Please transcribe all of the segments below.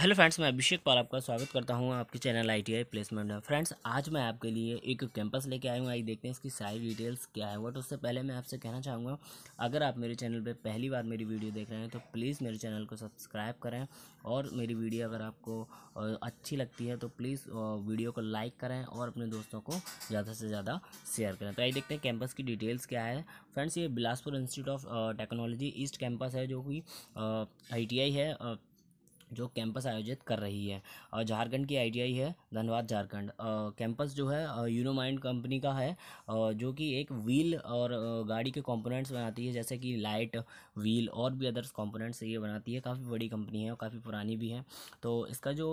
hello friends मैं अभिषेक पाल आपका स्वागत करता हूं आपके चैनल आईटीआई प्लेसमेंट में फ्रेंड्स आज मैं आपके लिए एक कैंपस लेके आया हूं आई देखते हैं इसकी सारी डिटेल्स क्या है बट उससे पहले मैं आपसे कहना चाहूँगा अगर आप मेरे चैनल पे पहली बार मेरी वीडियो देख रहे हैं तो प्लीज़ मेरे चैनल को सब्सक्राइब करें और मेरी वीडियो अगर आपको अच्छी लगती है तो प्लीज़ वीडियो को लाइक करें और अपने दोस्तों को ज़्यादा से ज़्यादा शेयर करें तो आई देखते हैं कैंपस की डिटेल्स क्या है फ्रेंड्स ये Bilaspur institute of technology east campus है जो कि आई है जो कैंपस आयोजित कर रही है और झारखंड की आईटीआई है धनबाद झारखंड कैंपस जो है यूनोमाइंड कंपनी का है जो कि एक व्हील और गाड़ी के कंपोनेंट्स बनाती है जैसे कि लाइट व्हील और भी अदर्स कंपोनेंट्स ये बनाती है काफ़ी बड़ी कंपनी है और काफ़ी पुरानी भी है तो इसका जो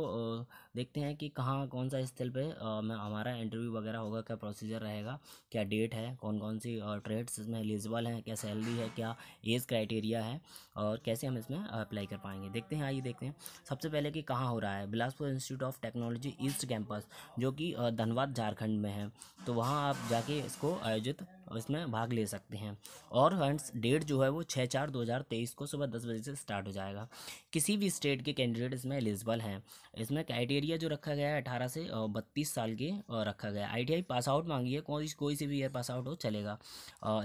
देखते हैं कि कहाँ कौन सा स्थल पर हमारा इंटरव्यू वगैरह होगा क्या प्रोसीजर रहेगा क्या डेट है कौन कौन सी ट्रेड्स इसमें एलिजिबल हैं क्या सैलरी है क्या एज क्राइटेरिया है और कैसे हम इसमें अप्लाई कर पाएंगे देखते हैं आइए देखते हैं सबसे पहले कि कहाँ हो रहा है Bilaspur institute of technology east campus जो कि धनबाद झारखंड में है तो वहाँ आप जाके इसको आयोजित इसमें भाग ले सकते हैं और फ्रेंड्स डेट जो है वो छः चार दो हज़ार तेईस को सुबह दस बजे से स्टार्ट हो जाएगा किसी भी स्टेट के कैंडिडेट इसमें एलिजिबल हैं इसमें क्राइटेरिया जो रखा गया है अठारह से बत्तीस साल के रखा गया है आई पास आउट मांगी है कोई कोई सी भी ईयर पास आउट हो चलेगा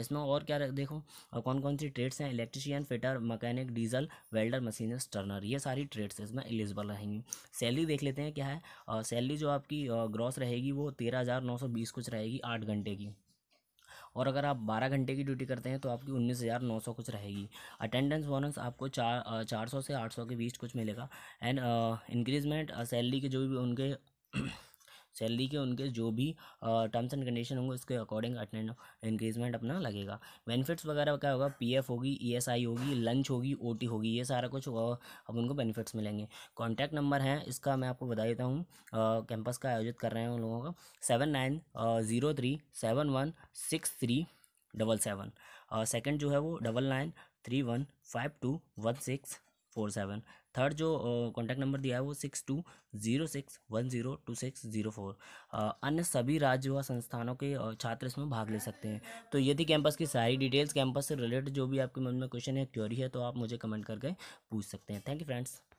इसमें और क्या देखो कौन कौन सी ट्रेड्स हैं electrician fitter mechanic diesel welder machinist turner ये सारी ट्रेड्स इसमें एलिजिबल रहेंगी सैलरी देख लेते हैं क्या है सैलरी जो आपकी ग्रॉस रहेगी वो तेरह हज़ार नौ सौ बीस कुछ रहेगी आठ घंटे की और अगर आप बारह घंटे की ड्यूटी करते हैं तो आपकी उन्नीस हज़ार नौ सौ कुछ रहेगी अटेंडेंस बोनस आपको चार चार सौ से आठ सौ के बीच कुछ मिलेगा एंड इंक्रीजमेंट सैलरी के जो भी उनके सैलरी के उनके जो भी टर्म्स एंड कंडीशन होंगे उसके अकॉर्डिंग अटेंड इंक्रीजमेंट अपना लगेगा बेनिफिट्स वगैरह क्या होगा पी होगी ई e होगी लंच होगी ओ होगी ये सारा कुछ अब उनको बेनिफिट्स मिलेंगे कॉन्टैक्ट नंबर है इसका मैं आपको बता देता हूँ कैंपस का आयोजित कर रहे हैं उन लोगों का seven nine zero three seven one six three double seven second जो है वो double nine three one five two one six four seven third जो कॉन्टैक्ट नंबर दिया है वो six two zero six one zero two six zero four अन्य सभी राज्य व संस्थानों के छात्र इसमें भाग ले सकते हैं तो ये थी कैंपस की सारी डिटेल्स कैंपस से रिलेटेड जो भी आपके मन में क्वेश्चन है क्योरी है तो आप मुझे कमेंट करके पूछ सकते हैं थैंक यू फ्रेंड्स